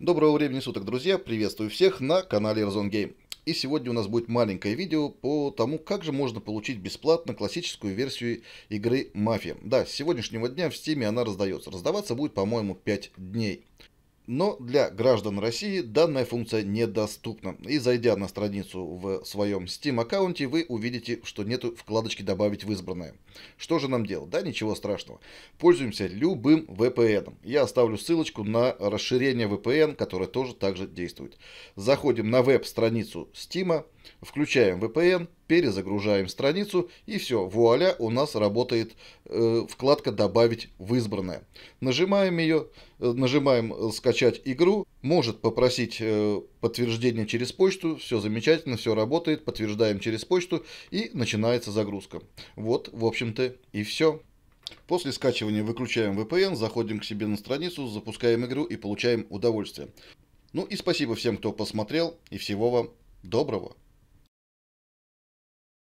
Доброго времени суток, друзья! Приветствую всех на канале Airzone Game. И сегодня у нас будет маленькое видео по тому, как же можно получить бесплатно классическую версию игры «Мафия». Да, с сегодняшнего дня в Steam она раздается. Раздаваться будет, по-моему, 5 дней. Но для граждан России данная функция недоступна. И зайдя на страницу в своем Steam аккаунте, вы увидите, что нету вкладочки «Добавить в избранное». Что же нам делать? Да ничего страшного. Пользуемся любым VPN. Я оставлю ссылочку на расширение VPN, которое тоже также действует. Заходим на веб-страницу Steam, включаем VPN, перезагружаем страницу и все, вуаля, у нас работает э, вкладка «Добавить в избранное». Нажимаем ее, э, нажимаем э, «Скачать игру», может попросить э, подтверждение через почту, все замечательно, все работает, подтверждаем через почту и начинается загрузка. Вот, в общем-то, и все. После скачивания выключаем VPN, заходим к себе на страницу, запускаем игру и получаем удовольствие. Ну и спасибо всем, кто посмотрел, и всего вам доброго.